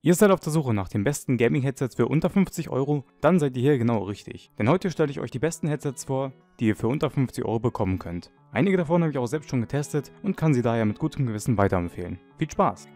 Ihr seid auf der Suche nach den besten Gaming-Headsets für unter 50 Euro? Dann seid ihr hier genau richtig. Denn heute stelle ich euch die besten Headsets vor, die ihr für unter 50 Euro bekommen könnt. Einige davon habe ich auch selbst schon getestet und kann sie daher mit gutem Gewissen weiterempfehlen. Viel Spaß!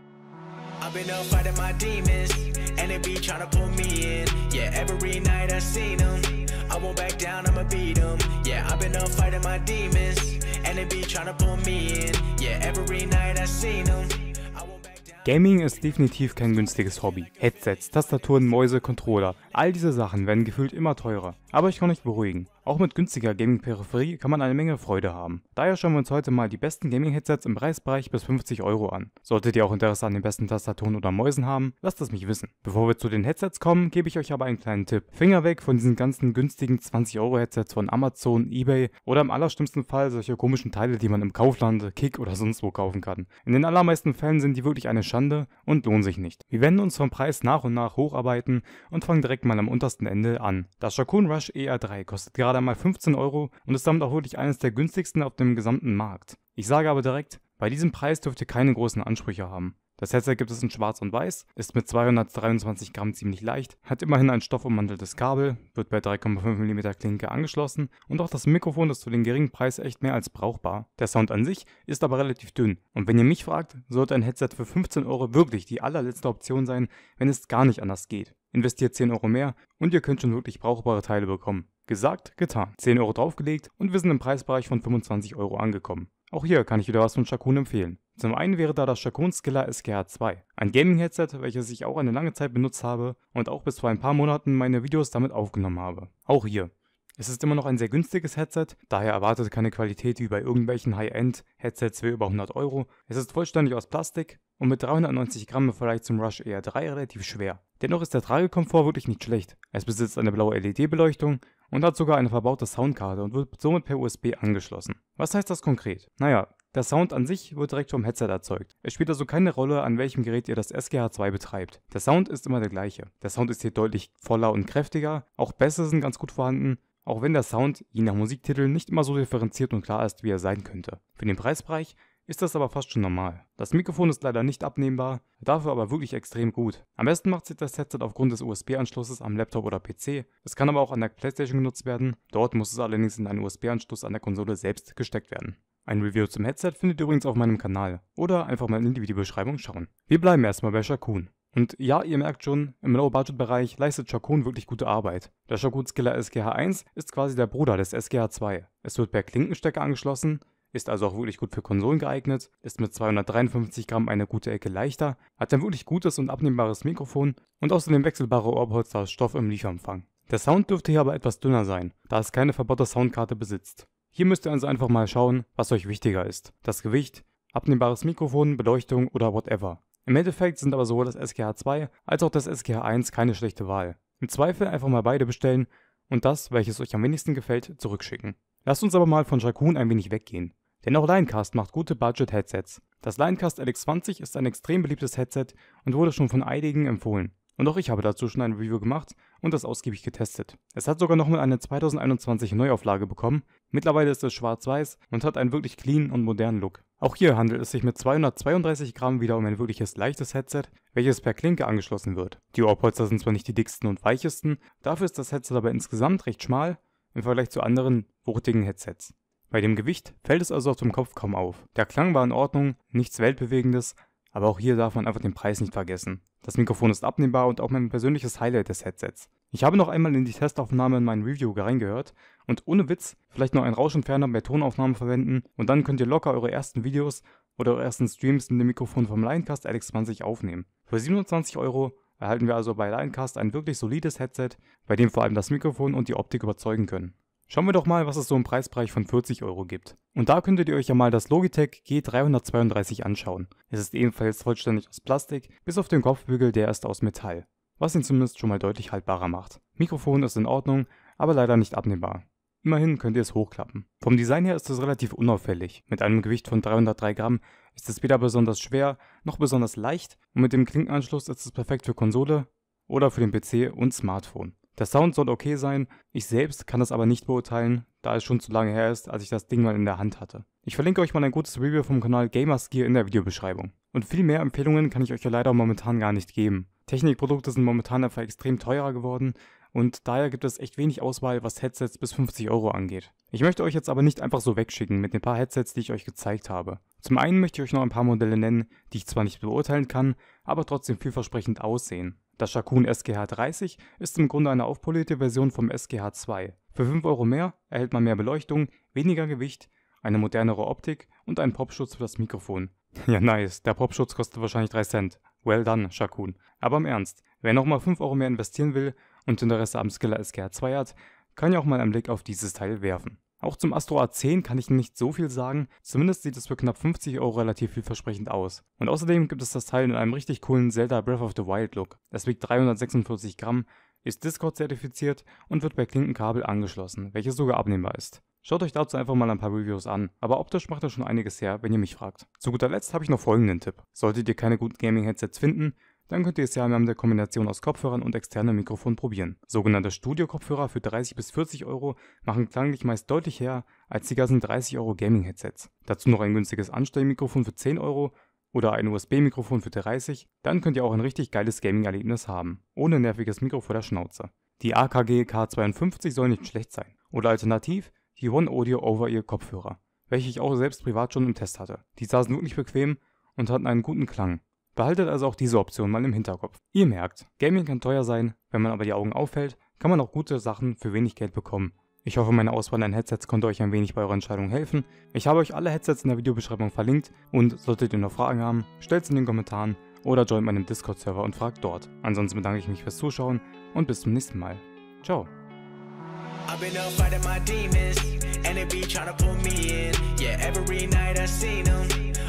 Gaming ist definitiv kein günstiges Hobby. Headsets, Tastaturen, Mäuse, Controller, all diese Sachen werden gefühlt immer teurer. Aber ich kann euch beruhigen. Auch mit günstiger Gaming-Peripherie kann man eine Menge Freude haben. Daher schauen wir uns heute mal die besten Gaming-Headsets im Preisbereich bis 50 Euro an. Solltet ihr auch Interesse an den besten Tastaturen oder Mäusen haben, lasst es mich wissen. Bevor wir zu den Headsets kommen, gebe ich euch aber einen kleinen Tipp. Finger weg von diesen ganzen günstigen 20 Euro Headsets von Amazon, Ebay oder im allerschlimmsten Fall solche komischen Teile, die man im Kaufland, Kick oder sonst wo kaufen kann. In den allermeisten Fällen sind die wirklich eine Schande und lohnen sich nicht. Wir wenden uns vom Preis nach und nach hocharbeiten und fangen direkt mal am untersten Ende an. Das Shakun Rush Mirage ER3 kostet gerade einmal 15 Euro und ist damit auch wirklich eines der günstigsten auf dem gesamten Markt. Ich sage aber direkt, bei diesem Preis dürft ihr keine großen Ansprüche haben. Das Headset gibt es in Schwarz und Weiß, ist mit 223 Gramm ziemlich leicht, hat immerhin ein stoffummanteltes Kabel, wird bei 3,5 mm Klinke angeschlossen und auch das Mikrofon ist für den geringen Preis echt mehr als brauchbar. Der Sound an sich ist aber relativ dünn und wenn ihr mich fragt, sollte ein Headset für 15 Euro wirklich die allerletzte Option sein, wenn es gar nicht anders geht. Investiert 10 Euro mehr und ihr könnt schon wirklich brauchbare Teile bekommen. Gesagt, getan. 10 Euro draufgelegt und wir sind im Preisbereich von 25 Euro angekommen. Auch hier kann ich wieder was von Shakun empfehlen. Zum einen wäre da das Schakonskiller SGH2, ein Gaming-Headset, welches ich auch eine lange Zeit benutzt habe und auch bis vor ein paar Monaten meine Videos damit aufgenommen habe. Auch hier. Es ist immer noch ein sehr günstiges Headset, daher erwartet keine Qualität wie bei irgendwelchen High-End-Headsets für über 100 Euro. Es ist vollständig aus Plastik und mit 390 Gramm im Vergleich zum Rush ER3 relativ schwer. Dennoch ist der Tragekomfort wirklich nicht schlecht. Es besitzt eine blaue LED-Beleuchtung und hat sogar eine verbaute Soundkarte und wird somit per USB angeschlossen. Was heißt das konkret? Naja, der Sound an sich wird direkt vom Headset erzeugt. Es spielt also keine Rolle, an welchem Gerät ihr das SGH2 betreibt. Der Sound ist immer der gleiche. Der Sound ist hier deutlich voller und kräftiger, auch Bässe sind ganz gut vorhanden, auch wenn der Sound je nach Musiktitel nicht immer so differenziert und klar ist, wie er sein könnte. Für den Preisbereich ist das aber fast schon normal. Das Mikrofon ist leider nicht abnehmbar, dafür aber wirklich extrem gut. Am besten macht sich das Headset aufgrund des USB-Anschlusses am Laptop oder PC. Es kann aber auch an der PlayStation genutzt werden. Dort muss es allerdings in einen USB-Anschluss an der Konsole selbst gesteckt werden. Ein Review zum Headset findet ihr übrigens auf meinem Kanal oder einfach mal in die Videobeschreibung schauen. Wir bleiben erstmal bei Shakun. Und ja, ihr merkt schon, im Low-Budget-Bereich leistet Shakun wirklich gute Arbeit. Der Shakun Skiller SGH1 ist quasi der Bruder des SGH2. Es wird per Klinkenstecker angeschlossen, ist also auch wirklich gut für Konsolen geeignet, ist mit 253 Gramm eine gute Ecke leichter, hat ein wirklich gutes und abnehmbares Mikrofon und außerdem wechselbare Ohrpolster aus Stoff im Lieferumfang. Der Sound dürfte hier aber etwas dünner sein, da es keine verbaute Soundkarte besitzt. Hier müsst ihr also einfach mal schauen, was euch wichtiger ist. Das Gewicht, abnehmbares Mikrofon, Beleuchtung oder whatever. Im Endeffekt sind aber sowohl das SGH2 als auch das SGH1 keine schlechte Wahl. Im Zweifel einfach mal beide bestellen und das, welches euch am wenigsten gefällt, zurückschicken. Lasst uns aber mal von Jakun ein wenig weggehen. Denn auch Linecast macht gute Budget-Headsets. Das Linecast LX20 ist ein extrem beliebtes Headset und wurde schon von einigen empfohlen. Und auch ich habe dazu schon ein Review gemacht und das ausgiebig getestet. Es hat sogar nochmal eine 2021 Neuauflage bekommen. Mittlerweile ist es schwarz-weiß und hat einen wirklich clean und modernen Look. Auch hier handelt es sich mit 232 Gramm wieder um ein wirkliches leichtes Headset, welches per Klinke angeschlossen wird. Die Ohrpolster sind zwar nicht die dicksten und weichesten, dafür ist das Headset aber insgesamt recht schmal im Vergleich zu anderen wuchtigen Headsets. Bei dem Gewicht fällt es also auf dem Kopf kaum auf. Der Klang war in Ordnung, nichts Weltbewegendes, aber auch hier darf man einfach den Preis nicht vergessen. Das Mikrofon ist abnehmbar und auch mein persönliches Highlight des Headsets. Ich habe noch einmal in die Testaufnahme in mein Review reingehört und ohne Witz vielleicht noch einen Rauschentferner bei Tonaufnahmen verwenden und dann könnt ihr locker eure ersten Videos oder eure ersten Streams mit dem Mikrofon vom Linecast LX20 aufnehmen. Für 27 Euro erhalten wir also bei Linecast ein wirklich solides Headset, bei dem vor allem das Mikrofon und die Optik überzeugen können. Schauen wir doch mal, was es so im Preisbereich von 40 Euro gibt. Und da könntet ihr euch ja mal das Logitech G332 anschauen. Es ist ebenfalls vollständig aus Plastik, bis auf den Kopfbügel, der ist aus Metall. Was ihn zumindest schon mal deutlich haltbarer macht. Mikrofon ist in Ordnung, aber leider nicht abnehmbar. Immerhin könnt ihr es hochklappen. Vom Design her ist es relativ unauffällig. Mit einem Gewicht von 303 Gramm ist es weder besonders schwer noch besonders leicht und mit dem Klinkenanschluss ist es perfekt für Konsole oder für den PC und Smartphone. Der Sound soll okay sein, ich selbst kann das aber nicht beurteilen, da es schon zu lange her ist, als ich das Ding mal in der Hand hatte. Ich verlinke euch mal ein gutes Review vom Kanal Gamers Gear in der Videobeschreibung. Und viel mehr Empfehlungen kann ich euch ja leider momentan gar nicht geben. Technikprodukte sind momentan einfach extrem teurer geworden und daher gibt es echt wenig Auswahl, was Headsets bis 50 Euro angeht. Ich möchte euch jetzt aber nicht einfach so wegschicken mit den paar Headsets, die ich euch gezeigt habe. Zum einen möchte ich euch noch ein paar Modelle nennen, die ich zwar nicht beurteilen kann, aber trotzdem vielversprechend aussehen. Das Shakun SGH 30 ist im Grunde eine aufpolierte Version vom SGH 2. Für 5 Euro mehr erhält man mehr Beleuchtung, weniger Gewicht, eine modernere Optik und einen Popschutz für das Mikrofon. Ja, nice, der Popschutz kostet wahrscheinlich 3 Cent. Well done, Shakun. Aber im Ernst, wer nochmal 5 Euro mehr investieren will und Interesse am Skiller SGH 2 hat, kann ja auch mal einen Blick auf dieses Teil werfen. Auch zum Astro A10 kann ich nicht so viel sagen, zumindest sieht es für knapp 50 Euro relativ vielversprechend aus. Und außerdem gibt es das Teil in einem richtig coolen Zelda Breath of the Wild Look. Es wiegt 346 Gramm, ist Discord zertifiziert und wird per Klinkenkabel angeschlossen, welches sogar abnehmbar ist. Schaut euch dazu einfach mal ein paar Reviews an, aber optisch macht er schon einiges her, wenn ihr mich fragt. Zu guter Letzt habe ich noch folgenden Tipp. Solltet ihr keine guten Gaming-Headsets finden, dann könnt ihr es ja mal mit der Kombination aus Kopfhörern und externem Mikrofon probieren. Sogenannte Studio-Kopfhörer für 30 bis 40 Euro machen klanglich meist deutlich her als die ganzen 30 Euro Gaming-Headsets. Dazu noch ein günstiges Anstellmikrofon für 10 Euro oder ein USB-Mikrofon für 30, dann könnt ihr auch ein richtig geiles Gaming-Erlebnis haben, ohne nerviges Mikro vor der Schnauze. Die AKG K52 soll nicht schlecht sein. Oder alternativ die One Audio Over-Ear Kopfhörer, welche ich auch selbst privat schon im Test hatte. Die saßen wirklich bequem und hatten einen guten Klang. Behaltet also auch diese Option mal im Hinterkopf. Ihr merkt, Gaming kann teuer sein, wenn man aber die Augen auffällt, kann man auch gute Sachen für wenig Geld bekommen. Ich hoffe, meine Auswahl an Headsets konnte euch ein wenig bei eurer Entscheidung helfen. Ich habe euch alle Headsets in der Videobeschreibung verlinkt und solltet ihr noch Fragen haben, stellt sie in den Kommentaren oder joint meinen Discord-Server und fragt dort. Ansonsten bedanke ich mich fürs Zuschauen und bis zum nächsten Mal. Ciao.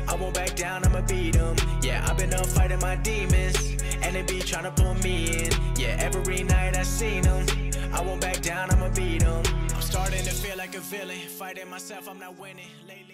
I won't back down, I'ma beat them. Yeah, I've been up fighting my demons, and they be trying to pull me in. Yeah, every night I seen them. I won't back down, I'ma beat them. I'm starting to feel like a villain, fighting myself, I'm not winning lately.